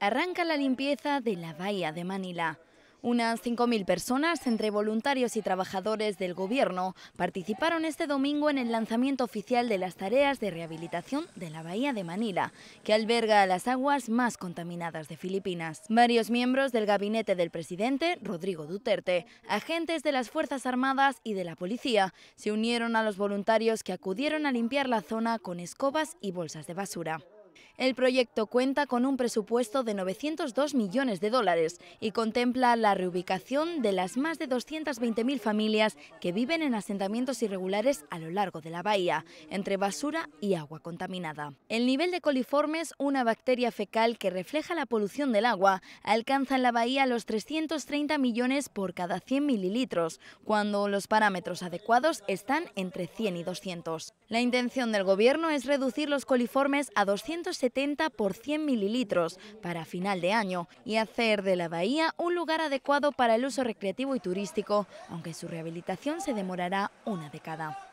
arranca la limpieza de la bahía de Manila. Unas 5.000 personas, entre voluntarios y trabajadores del gobierno, participaron este domingo en el lanzamiento oficial de las tareas de rehabilitación de la Bahía de Manila, que alberga las aguas más contaminadas de Filipinas. Varios miembros del gabinete del presidente, Rodrigo Duterte, agentes de las Fuerzas Armadas y de la policía, se unieron a los voluntarios que acudieron a limpiar la zona con escobas y bolsas de basura. El proyecto cuenta con un presupuesto de 902 millones de dólares y contempla la reubicación de las más de 220.000 familias que viven en asentamientos irregulares a lo largo de la bahía, entre basura y agua contaminada. El nivel de coliformes, una bacteria fecal que refleja la polución del agua, alcanza en la bahía los 330 millones por cada 100 mililitros, cuando los parámetros adecuados están entre 100 y 200. La intención del gobierno es reducir los coliformes a 200 70 por 100 mililitros para final de año y hacer de la bahía un lugar adecuado para el uso recreativo y turístico, aunque su rehabilitación se demorará una década.